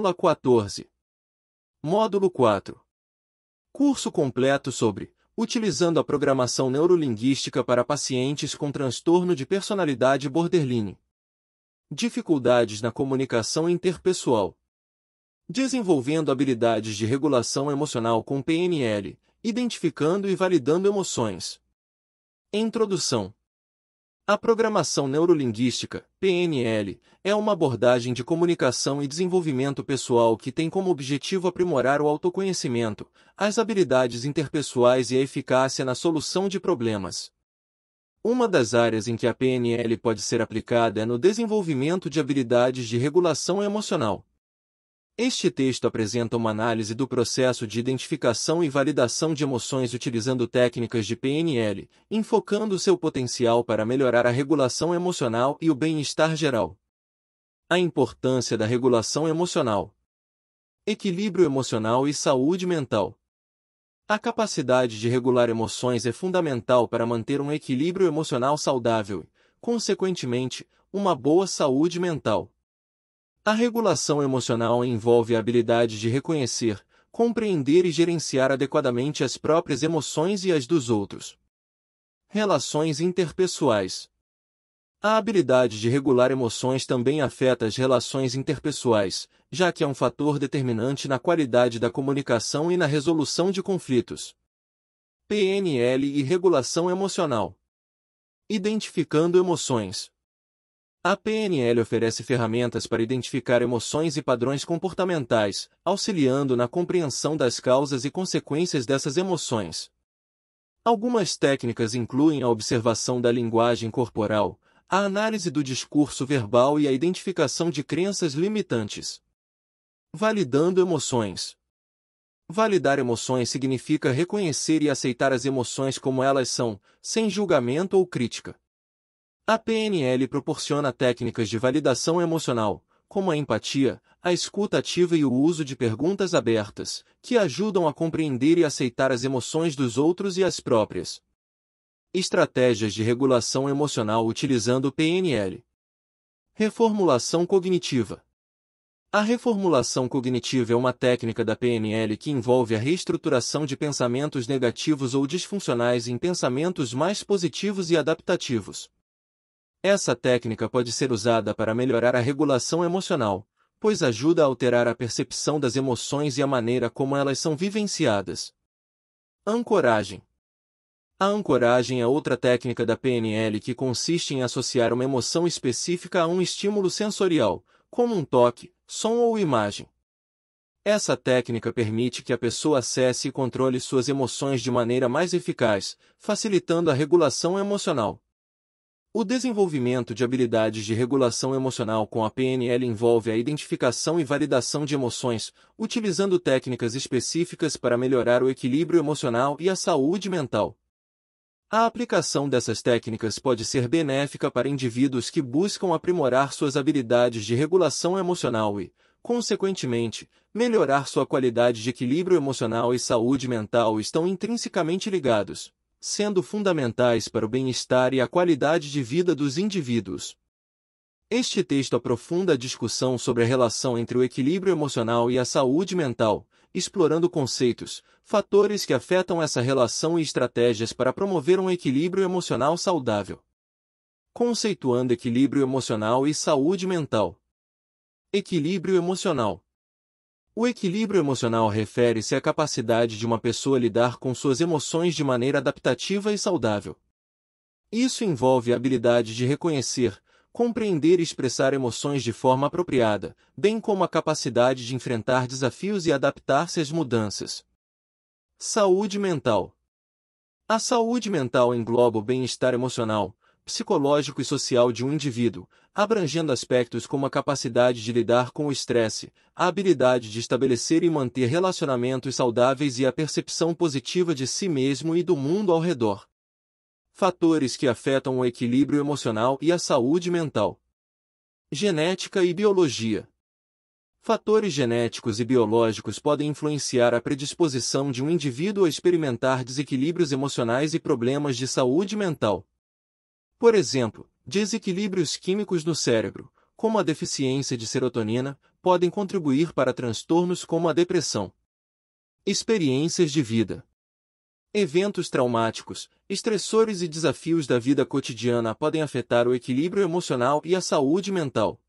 Aula 14. Módulo 4. Curso completo sobre Utilizando a Programação Neurolinguística para Pacientes com Transtorno de Personalidade Borderline. Dificuldades na comunicação interpessoal. Desenvolvendo habilidades de regulação emocional com PNL, identificando e validando emoções. Introdução a programação neurolinguística, PNL, é uma abordagem de comunicação e desenvolvimento pessoal que tem como objetivo aprimorar o autoconhecimento, as habilidades interpessoais e a eficácia na solução de problemas. Uma das áreas em que a PNL pode ser aplicada é no desenvolvimento de habilidades de regulação emocional. Este texto apresenta uma análise do processo de identificação e validação de emoções utilizando técnicas de PNL, enfocando seu potencial para melhorar a regulação emocional e o bem-estar geral. A importância da regulação emocional. Equilíbrio emocional e saúde mental. A capacidade de regular emoções é fundamental para manter um equilíbrio emocional saudável, consequentemente, uma boa saúde mental. A regulação emocional envolve a habilidade de reconhecer, compreender e gerenciar adequadamente as próprias emoções e as dos outros. Relações interpessoais A habilidade de regular emoções também afeta as relações interpessoais, já que é um fator determinante na qualidade da comunicação e na resolução de conflitos. PNL e regulação emocional. Identificando emoções. A PNL oferece ferramentas para identificar emoções e padrões comportamentais, auxiliando na compreensão das causas e consequências dessas emoções. Algumas técnicas incluem a observação da linguagem corporal, a análise do discurso verbal e a identificação de crenças limitantes. Validando emoções. Validar emoções significa reconhecer e aceitar as emoções como elas são, sem julgamento ou crítica. A PNL proporciona técnicas de validação emocional, como a empatia, a escuta ativa e o uso de perguntas abertas, que ajudam a compreender e aceitar as emoções dos outros e as próprias. Estratégias de regulação emocional utilizando PNL. Reformulação cognitiva. A reformulação cognitiva é uma técnica da PNL que envolve a reestruturação de pensamentos negativos ou disfuncionais em pensamentos mais positivos e adaptativos. Essa técnica pode ser usada para melhorar a regulação emocional, pois ajuda a alterar a percepção das emoções e a maneira como elas são vivenciadas. Ancoragem A ancoragem é outra técnica da PNL que consiste em associar uma emoção específica a um estímulo sensorial, como um toque, som ou imagem. Essa técnica permite que a pessoa acesse e controle suas emoções de maneira mais eficaz, facilitando a regulação emocional. O desenvolvimento de habilidades de regulação emocional com a PNL envolve a identificação e validação de emoções, utilizando técnicas específicas para melhorar o equilíbrio emocional e a saúde mental. A aplicação dessas técnicas pode ser benéfica para indivíduos que buscam aprimorar suas habilidades de regulação emocional e, consequentemente, melhorar sua qualidade de equilíbrio emocional e saúde mental estão intrinsecamente ligados sendo fundamentais para o bem-estar e a qualidade de vida dos indivíduos. Este texto aprofunda a discussão sobre a relação entre o equilíbrio emocional e a saúde mental, explorando conceitos, fatores que afetam essa relação e estratégias para promover um equilíbrio emocional saudável. Conceituando equilíbrio emocional e saúde mental. Equilíbrio emocional o equilíbrio emocional refere-se à capacidade de uma pessoa lidar com suas emoções de maneira adaptativa e saudável. Isso envolve a habilidade de reconhecer, compreender e expressar emoções de forma apropriada, bem como a capacidade de enfrentar desafios e adaptar-se às mudanças. Saúde mental. A saúde mental engloba o bem-estar emocional, psicológico e social de um indivíduo, abrangendo aspectos como a capacidade de lidar com o estresse, a habilidade de estabelecer e manter relacionamentos saudáveis e a percepção positiva de si mesmo e do mundo ao redor. Fatores que afetam o equilíbrio emocional e a saúde mental. Genética e biologia. Fatores genéticos e biológicos podem influenciar a predisposição de um indivíduo a experimentar desequilíbrios emocionais e problemas de saúde mental. Por exemplo, Desequilíbrios químicos no cérebro, como a deficiência de serotonina, podem contribuir para transtornos como a depressão. Experiências de vida. Eventos traumáticos, estressores e desafios da vida cotidiana podem afetar o equilíbrio emocional e a saúde mental.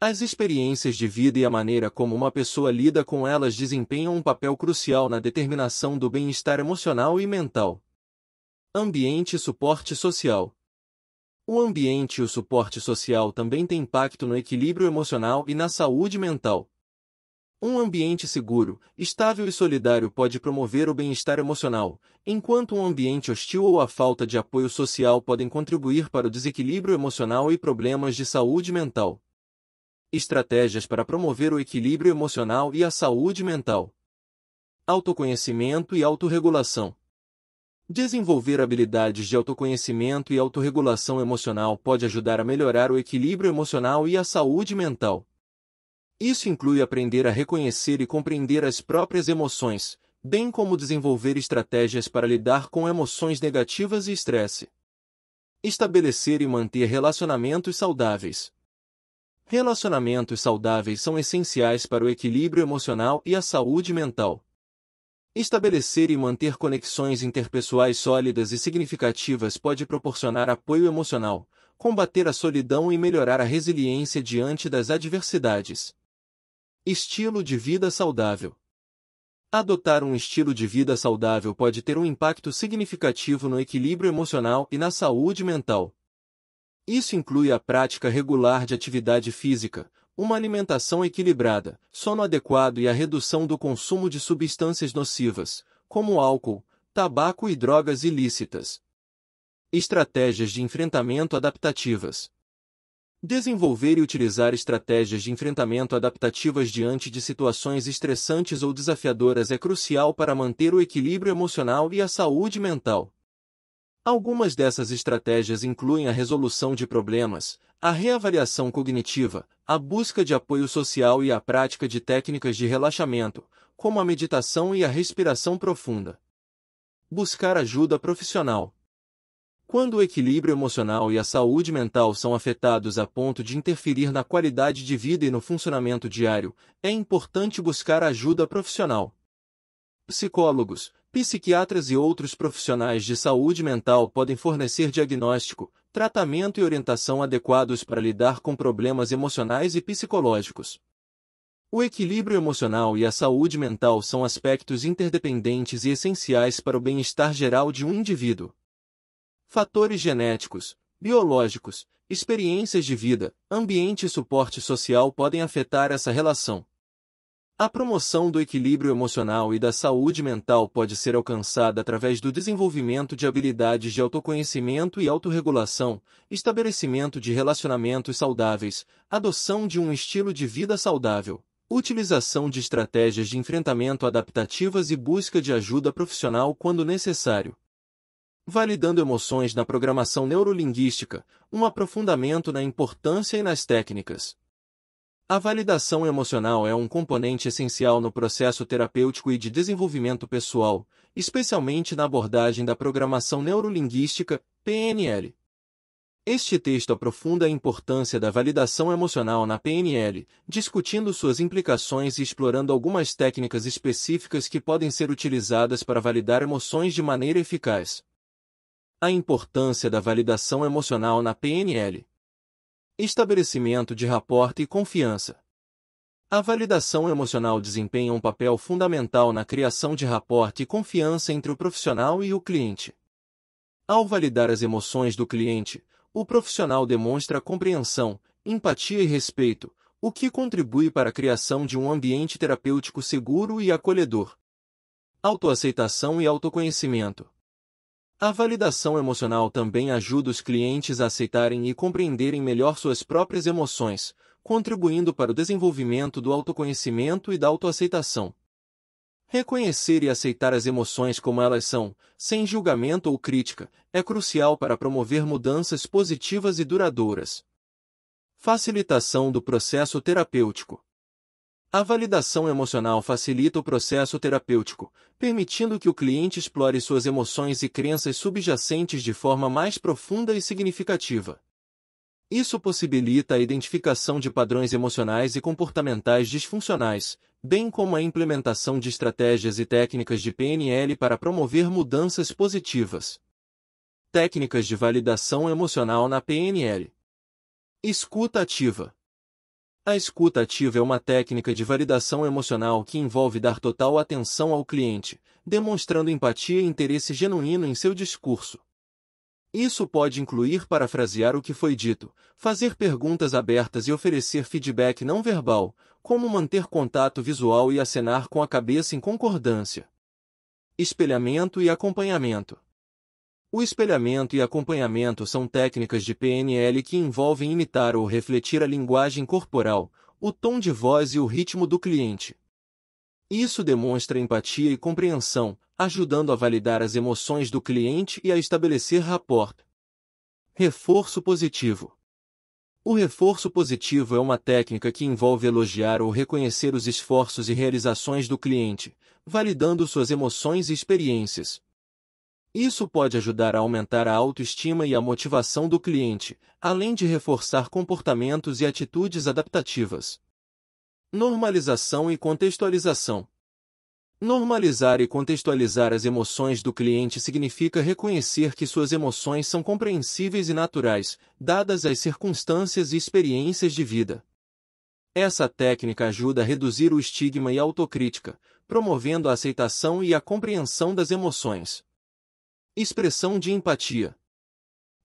As experiências de vida e a maneira como uma pessoa lida com elas desempenham um papel crucial na determinação do bem-estar emocional e mental. Ambiente e suporte social o ambiente e o suporte social também têm impacto no equilíbrio emocional e na saúde mental. Um ambiente seguro, estável e solidário pode promover o bem-estar emocional, enquanto um ambiente hostil ou a falta de apoio social podem contribuir para o desequilíbrio emocional e problemas de saúde mental. Estratégias para promover o equilíbrio emocional e a saúde mental: autoconhecimento e autorregulação. Desenvolver habilidades de autoconhecimento e autorregulação emocional pode ajudar a melhorar o equilíbrio emocional e a saúde mental. Isso inclui aprender a reconhecer e compreender as próprias emoções, bem como desenvolver estratégias para lidar com emoções negativas e estresse. Estabelecer e manter relacionamentos saudáveis. Relacionamentos saudáveis são essenciais para o equilíbrio emocional e a saúde mental. Estabelecer e manter conexões interpessoais sólidas e significativas pode proporcionar apoio emocional, combater a solidão e melhorar a resiliência diante das adversidades. Estilo de vida saudável. Adotar um estilo de vida saudável pode ter um impacto significativo no equilíbrio emocional e na saúde mental. Isso inclui a prática regular de atividade física, uma alimentação equilibrada, sono adequado e a redução do consumo de substâncias nocivas, como álcool, tabaco e drogas ilícitas. Estratégias de enfrentamento adaptativas. Desenvolver e utilizar estratégias de enfrentamento adaptativas diante de situações estressantes ou desafiadoras é crucial para manter o equilíbrio emocional e a saúde mental. Algumas dessas estratégias incluem a resolução de problemas, a reavaliação cognitiva, a busca de apoio social e a prática de técnicas de relaxamento, como a meditação e a respiração profunda. Buscar ajuda profissional. Quando o equilíbrio emocional e a saúde mental são afetados a ponto de interferir na qualidade de vida e no funcionamento diário, é importante buscar ajuda profissional. Psicólogos, psiquiatras e outros profissionais de saúde mental podem fornecer diagnóstico, tratamento e orientação adequados para lidar com problemas emocionais e psicológicos. O equilíbrio emocional e a saúde mental são aspectos interdependentes e essenciais para o bem-estar geral de um indivíduo. Fatores genéticos, biológicos, experiências de vida, ambiente e suporte social podem afetar essa relação. A promoção do equilíbrio emocional e da saúde mental pode ser alcançada através do desenvolvimento de habilidades de autoconhecimento e autorregulação, estabelecimento de relacionamentos saudáveis, adoção de um estilo de vida saudável, utilização de estratégias de enfrentamento adaptativas e busca de ajuda profissional quando necessário. Validando emoções na programação neurolinguística, um aprofundamento na importância e nas técnicas. A validação emocional é um componente essencial no processo terapêutico e de desenvolvimento pessoal, especialmente na abordagem da programação neurolinguística, PNL. Este texto aprofunda a importância da validação emocional na PNL, discutindo suas implicações e explorando algumas técnicas específicas que podem ser utilizadas para validar emoções de maneira eficaz. A importância da validação emocional na PNL. Estabelecimento de Raporte e confiança. A validação emocional desempenha um papel fundamental na criação de raporte e confiança entre o profissional e o cliente. Ao validar as emoções do cliente, o profissional demonstra compreensão, empatia e respeito, o que contribui para a criação de um ambiente terapêutico seguro e acolhedor. Autoaceitação e autoconhecimento. A validação emocional também ajuda os clientes a aceitarem e compreenderem melhor suas próprias emoções, contribuindo para o desenvolvimento do autoconhecimento e da autoaceitação. Reconhecer e aceitar as emoções como elas são, sem julgamento ou crítica, é crucial para promover mudanças positivas e duradouras. Facilitação do processo terapêutico. A validação emocional facilita o processo terapêutico, permitindo que o cliente explore suas emoções e crenças subjacentes de forma mais profunda e significativa. Isso possibilita a identificação de padrões emocionais e comportamentais disfuncionais, bem como a implementação de estratégias e técnicas de PNL para promover mudanças positivas. Técnicas de validação emocional na PNL. Escuta ativa. A escuta ativa é uma técnica de validação emocional que envolve dar total atenção ao cliente, demonstrando empatia e interesse genuíno em seu discurso. Isso pode incluir parafrasear o que foi dito, fazer perguntas abertas e oferecer feedback não verbal, como manter contato visual e acenar com a cabeça em concordância. Espelhamento e acompanhamento. O espelhamento e acompanhamento são técnicas de PNL que envolvem imitar ou refletir a linguagem corporal, o tom de voz e o ritmo do cliente. Isso demonstra empatia e compreensão, ajudando a validar as emoções do cliente e a estabelecer rapport. Reforço positivo. O reforço positivo é uma técnica que envolve elogiar ou reconhecer os esforços e realizações do cliente, validando suas emoções e experiências. Isso pode ajudar a aumentar a autoestima e a motivação do cliente, além de reforçar comportamentos e atitudes adaptativas. Normalização e contextualização. Normalizar e contextualizar as emoções do cliente significa reconhecer que suas emoções são compreensíveis e naturais, dadas as circunstâncias e experiências de vida. Essa técnica ajuda a reduzir o estigma e a autocrítica, promovendo a aceitação e a compreensão das emoções. Expressão de empatia.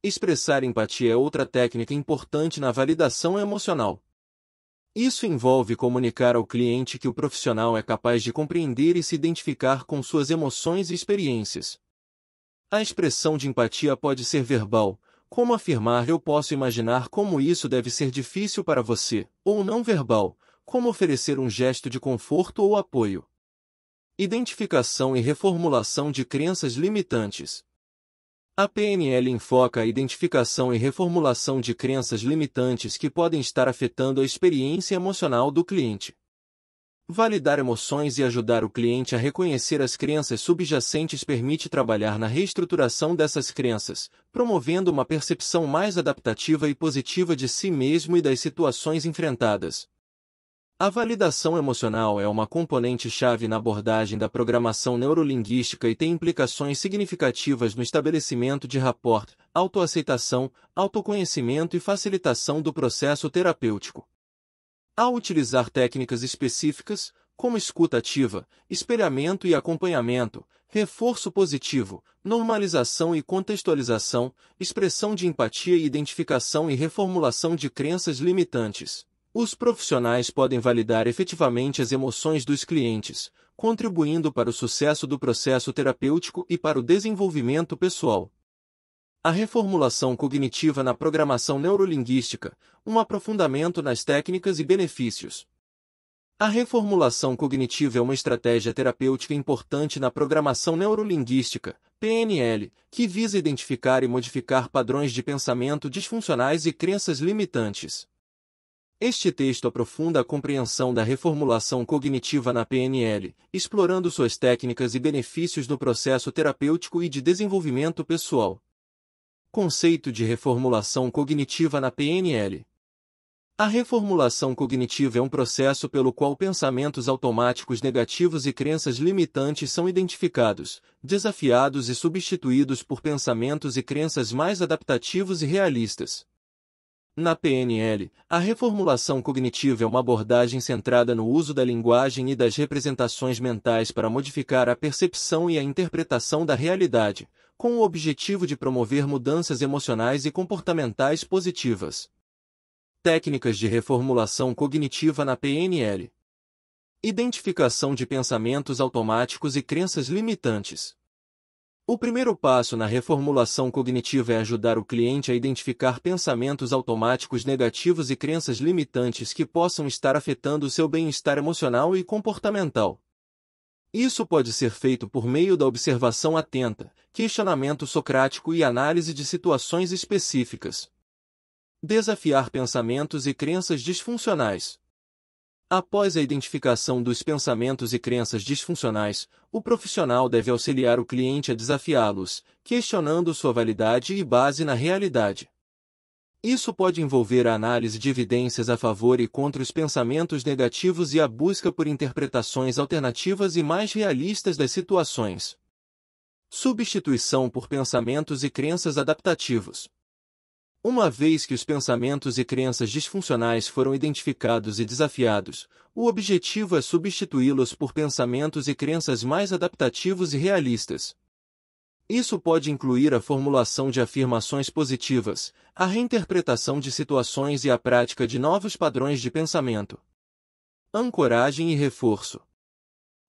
Expressar empatia é outra técnica importante na validação emocional. Isso envolve comunicar ao cliente que o profissional é capaz de compreender e se identificar com suas emoções e experiências. A expressão de empatia pode ser verbal, como afirmar eu posso imaginar como isso deve ser difícil para você, ou não verbal, como oferecer um gesto de conforto ou apoio. Identificação e reformulação de crenças limitantes. A PNL enfoca a identificação e reformulação de crenças limitantes que podem estar afetando a experiência emocional do cliente. Validar emoções e ajudar o cliente a reconhecer as crenças subjacentes permite trabalhar na reestruturação dessas crenças, promovendo uma percepção mais adaptativa e positiva de si mesmo e das situações enfrentadas, a validação emocional é uma componente-chave na abordagem da programação neurolinguística e tem implicações significativas no estabelecimento de rapport, autoaceitação, autoconhecimento e facilitação do processo terapêutico. Ao utilizar técnicas específicas, como escuta ativa, espelhamento e acompanhamento, reforço positivo, normalização e contextualização, expressão de empatia e identificação e reformulação de crenças limitantes. Os profissionais podem validar efetivamente as emoções dos clientes, contribuindo para o sucesso do processo terapêutico e para o desenvolvimento pessoal. A reformulação cognitiva na programação neurolinguística, um aprofundamento nas técnicas e benefícios. A reformulação cognitiva é uma estratégia terapêutica importante na programação neurolinguística, PNL, que visa identificar e modificar padrões de pensamento disfuncionais e crenças limitantes. Este texto aprofunda a compreensão da reformulação cognitiva na PNL, explorando suas técnicas e benefícios no processo terapêutico e de desenvolvimento pessoal. Conceito de reformulação cognitiva na PNL. A reformulação cognitiva é um processo pelo qual pensamentos automáticos negativos e crenças limitantes são identificados, desafiados e substituídos por pensamentos e crenças mais adaptativos e realistas. Na PNL, a reformulação cognitiva é uma abordagem centrada no uso da linguagem e das representações mentais para modificar a percepção e a interpretação da realidade, com o objetivo de promover mudanças emocionais e comportamentais positivas. Técnicas de reformulação cognitiva na PNL: Identificação de pensamentos automáticos e crenças limitantes. O primeiro passo na reformulação cognitiva é ajudar o cliente a identificar pensamentos automáticos negativos e crenças limitantes que possam estar afetando o seu bem-estar emocional e comportamental. Isso pode ser feito por meio da observação atenta, questionamento socrático e análise de situações específicas. Desafiar pensamentos e crenças disfuncionais. Após a identificação dos pensamentos e crenças disfuncionais, o profissional deve auxiliar o cliente a desafiá-los, questionando sua validade e base na realidade. Isso pode envolver a análise de evidências a favor e contra os pensamentos negativos e a busca por interpretações alternativas e mais realistas das situações. Substituição por pensamentos e crenças adaptativos. Uma vez que os pensamentos e crenças disfuncionais foram identificados e desafiados, o objetivo é substituí-los por pensamentos e crenças mais adaptativos e realistas. Isso pode incluir a formulação de afirmações positivas, a reinterpretação de situações e a prática de novos padrões de pensamento. Ancoragem e reforço.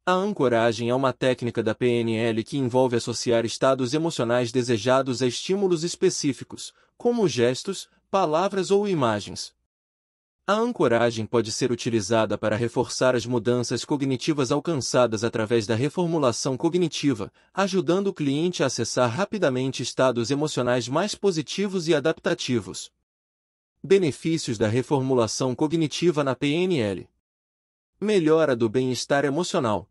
A ancoragem é uma técnica da PNL que envolve associar estados emocionais desejados a estímulos específicos, como gestos, palavras ou imagens. A ancoragem pode ser utilizada para reforçar as mudanças cognitivas alcançadas através da reformulação cognitiva, ajudando o cliente a acessar rapidamente estados emocionais mais positivos e adaptativos. Benefícios da reformulação cognitiva na PNL: Melhora do bem-estar emocional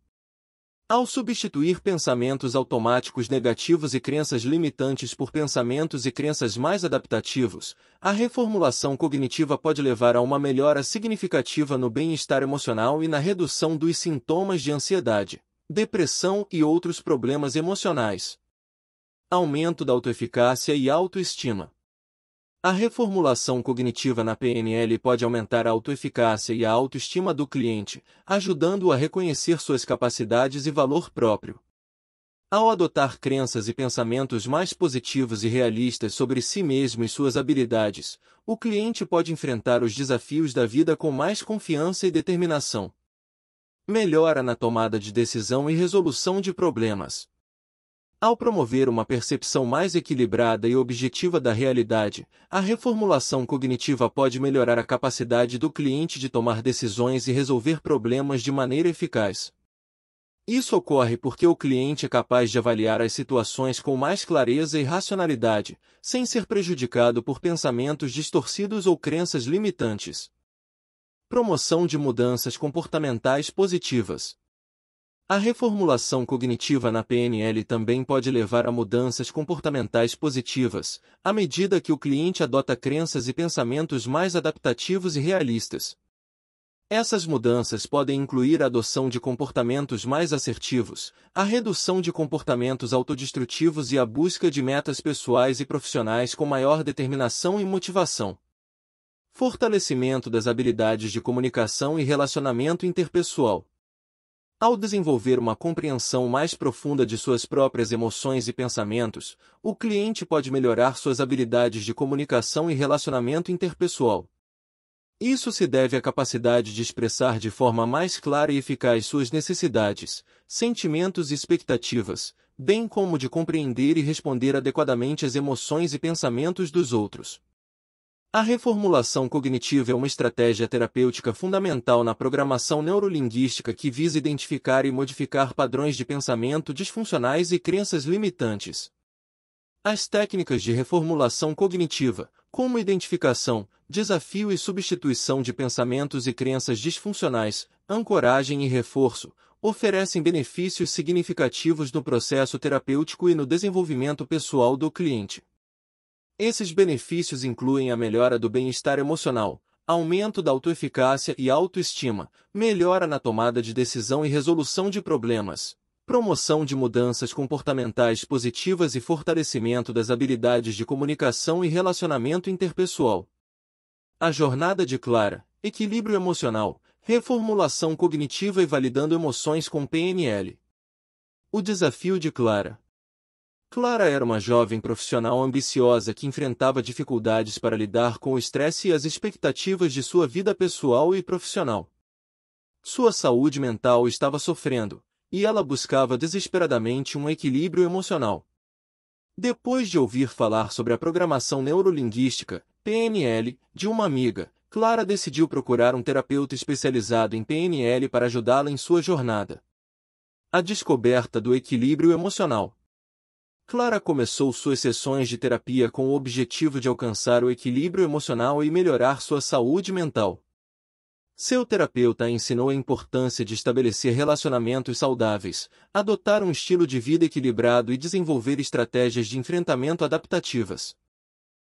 ao substituir pensamentos automáticos negativos e crenças limitantes por pensamentos e crenças mais adaptativos, a reformulação cognitiva pode levar a uma melhora significativa no bem-estar emocional e na redução dos sintomas de ansiedade, depressão e outros problemas emocionais. Aumento da autoeficácia e autoestima. A reformulação cognitiva na PNL pode aumentar a autoeficácia e a autoestima do cliente, ajudando-o a reconhecer suas capacidades e valor próprio. Ao adotar crenças e pensamentos mais positivos e realistas sobre si mesmo e suas habilidades, o cliente pode enfrentar os desafios da vida com mais confiança e determinação. Melhora na tomada de decisão e resolução de problemas. Ao promover uma percepção mais equilibrada e objetiva da realidade, a reformulação cognitiva pode melhorar a capacidade do cliente de tomar decisões e resolver problemas de maneira eficaz. Isso ocorre porque o cliente é capaz de avaliar as situações com mais clareza e racionalidade, sem ser prejudicado por pensamentos distorcidos ou crenças limitantes. Promoção de mudanças comportamentais positivas. A reformulação cognitiva na PNL também pode levar a mudanças comportamentais positivas, à medida que o cliente adota crenças e pensamentos mais adaptativos e realistas. Essas mudanças podem incluir a adoção de comportamentos mais assertivos, a redução de comportamentos autodestrutivos e a busca de metas pessoais e profissionais com maior determinação e motivação. Fortalecimento das habilidades de comunicação e relacionamento interpessoal. Ao desenvolver uma compreensão mais profunda de suas próprias emoções e pensamentos, o cliente pode melhorar suas habilidades de comunicação e relacionamento interpessoal. Isso se deve à capacidade de expressar de forma mais clara e eficaz suas necessidades, sentimentos e expectativas, bem como de compreender e responder adequadamente às emoções e pensamentos dos outros. A reformulação cognitiva é uma estratégia terapêutica fundamental na programação neurolinguística que visa identificar e modificar padrões de pensamento disfuncionais e crenças limitantes. As técnicas de reformulação cognitiva, como identificação, desafio e substituição de pensamentos e crenças disfuncionais, ancoragem e reforço, oferecem benefícios significativos no processo terapêutico e no desenvolvimento pessoal do cliente. Esses benefícios incluem a melhora do bem-estar emocional, aumento da autoeficácia e autoestima, melhora na tomada de decisão e resolução de problemas, promoção de mudanças comportamentais positivas e fortalecimento das habilidades de comunicação e relacionamento interpessoal. A jornada de Clara, equilíbrio emocional, reformulação cognitiva e validando emoções com PNL. O desafio de Clara, Clara era uma jovem profissional ambiciosa que enfrentava dificuldades para lidar com o estresse e as expectativas de sua vida pessoal e profissional. Sua saúde mental estava sofrendo, e ela buscava desesperadamente um equilíbrio emocional. Depois de ouvir falar sobre a programação neurolinguística, PNL, de uma amiga, Clara decidiu procurar um terapeuta especializado em PNL para ajudá-la em sua jornada. A descoberta do equilíbrio emocional. Clara começou suas sessões de terapia com o objetivo de alcançar o equilíbrio emocional e melhorar sua saúde mental. Seu terapeuta ensinou a importância de estabelecer relacionamentos saudáveis, adotar um estilo de vida equilibrado e desenvolver estratégias de enfrentamento adaptativas.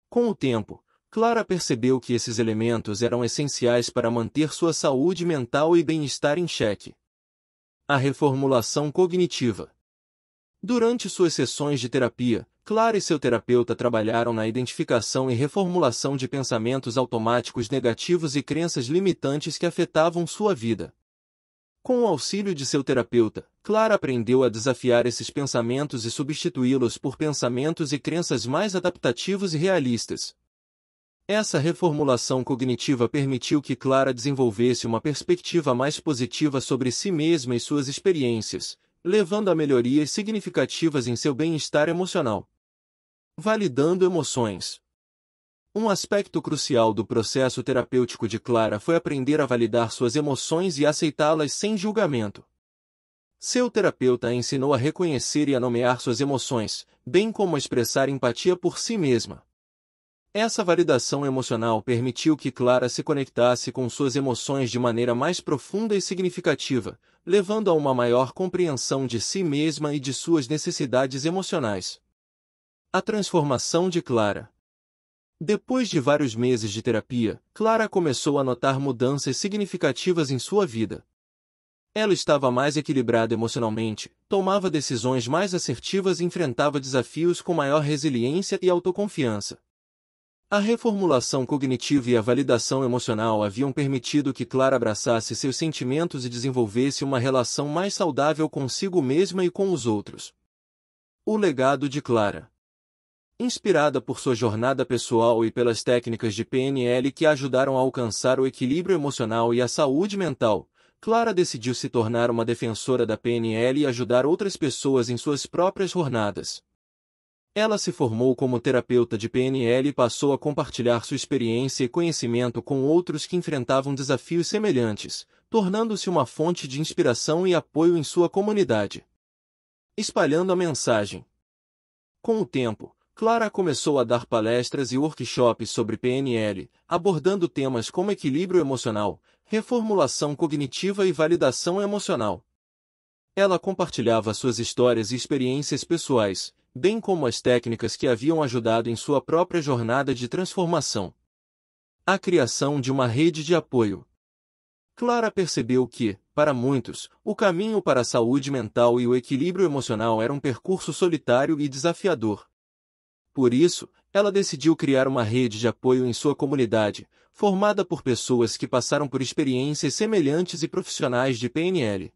Com o tempo, Clara percebeu que esses elementos eram essenciais para manter sua saúde mental e bem-estar em xeque. A reformulação cognitiva Durante suas sessões de terapia, Clara e seu terapeuta trabalharam na identificação e reformulação de pensamentos automáticos negativos e crenças limitantes que afetavam sua vida. Com o auxílio de seu terapeuta, Clara aprendeu a desafiar esses pensamentos e substituí-los por pensamentos e crenças mais adaptativos e realistas. Essa reformulação cognitiva permitiu que Clara desenvolvesse uma perspectiva mais positiva sobre si mesma e suas experiências, levando a melhorias significativas em seu bem-estar emocional. Validando emoções. Um aspecto crucial do processo terapêutico de Clara foi aprender a validar suas emoções e aceitá-las sem julgamento. Seu terapeuta a ensinou a reconhecer e a nomear suas emoções, bem como a expressar empatia por si mesma. Essa validação emocional permitiu que Clara se conectasse com suas emoções de maneira mais profunda e significativa, levando a uma maior compreensão de si mesma e de suas necessidades emocionais. A transformação de Clara Depois de vários meses de terapia, Clara começou a notar mudanças significativas em sua vida. Ela estava mais equilibrada emocionalmente, tomava decisões mais assertivas e enfrentava desafios com maior resiliência e autoconfiança. A reformulação cognitiva e a validação emocional haviam permitido que Clara abraçasse seus sentimentos e desenvolvesse uma relação mais saudável consigo mesma e com os outros. O legado de Clara. Inspirada por sua jornada pessoal e pelas técnicas de PNL que a ajudaram a alcançar o equilíbrio emocional e a saúde mental, Clara decidiu se tornar uma defensora da PNL e ajudar outras pessoas em suas próprias jornadas. Ela se formou como terapeuta de PNL e passou a compartilhar sua experiência e conhecimento com outros que enfrentavam desafios semelhantes, tornando-se uma fonte de inspiração e apoio em sua comunidade. Espalhando a mensagem. Com o tempo, Clara começou a dar palestras e workshops sobre PNL, abordando temas como equilíbrio emocional, reformulação cognitiva e validação emocional. Ela compartilhava suas histórias e experiências pessoais, bem como as técnicas que haviam ajudado em sua própria jornada de transformação. A criação de uma rede de apoio. Clara percebeu que, para muitos, o caminho para a saúde mental e o equilíbrio emocional era um percurso solitário e desafiador. Por isso, ela decidiu criar uma rede de apoio em sua comunidade, formada por pessoas que passaram por experiências semelhantes e profissionais de PNL.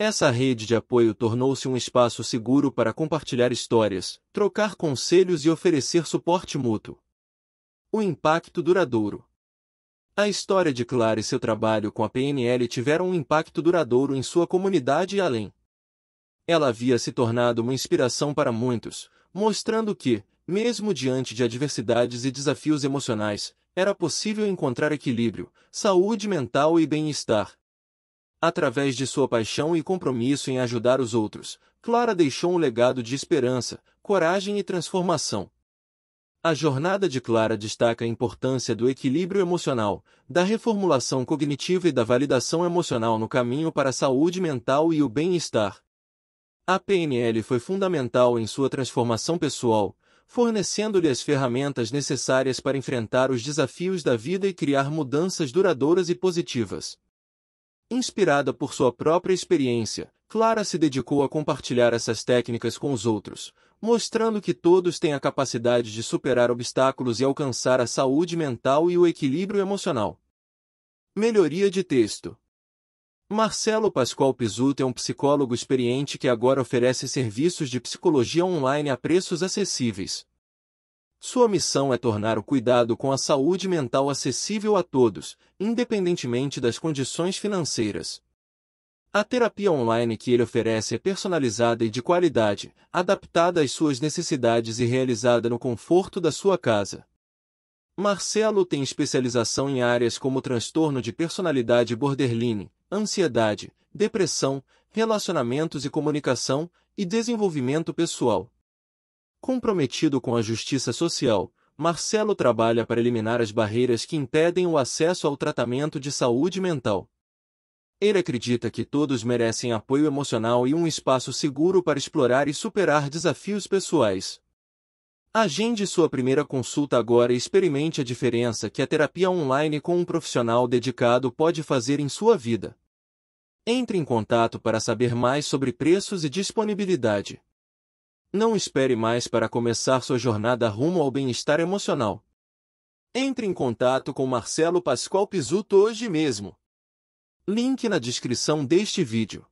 Essa rede de apoio tornou-se um espaço seguro para compartilhar histórias, trocar conselhos e oferecer suporte mútuo. O impacto duradouro. A história de Clara e seu trabalho com a PNL tiveram um impacto duradouro em sua comunidade e além. Ela havia se tornado uma inspiração para muitos, mostrando que, mesmo diante de adversidades e desafios emocionais, era possível encontrar equilíbrio, saúde mental e bem-estar, Através de sua paixão e compromisso em ajudar os outros, Clara deixou um legado de esperança, coragem e transformação. A jornada de Clara destaca a importância do equilíbrio emocional, da reformulação cognitiva e da validação emocional no caminho para a saúde mental e o bem-estar. A PNL foi fundamental em sua transformação pessoal, fornecendo-lhe as ferramentas necessárias para enfrentar os desafios da vida e criar mudanças duradouras e positivas. Inspirada por sua própria experiência, Clara se dedicou a compartilhar essas técnicas com os outros, mostrando que todos têm a capacidade de superar obstáculos e alcançar a saúde mental e o equilíbrio emocional. Melhoria de texto. Marcelo Pascoal Pizzuto é um psicólogo experiente que agora oferece serviços de psicologia online a preços acessíveis, sua missão é tornar o cuidado com a saúde mental acessível a todos, independentemente das condições financeiras. A terapia online que ele oferece é personalizada e de qualidade, adaptada às suas necessidades e realizada no conforto da sua casa. Marcelo tem especialização em áreas como transtorno de personalidade borderline, ansiedade, depressão, relacionamentos e comunicação, e desenvolvimento pessoal. Comprometido com a justiça social, Marcelo trabalha para eliminar as barreiras que impedem o acesso ao tratamento de saúde mental. Ele acredita que todos merecem apoio emocional e um espaço seguro para explorar e superar desafios pessoais. Agende sua primeira consulta agora e experimente a diferença que a terapia online com um profissional dedicado pode fazer em sua vida. Entre em contato para saber mais sobre preços e disponibilidade. Não espere mais para começar sua jornada rumo ao bem-estar emocional. Entre em contato com Marcelo Pascoal Pisuto hoje mesmo. Link na descrição deste vídeo.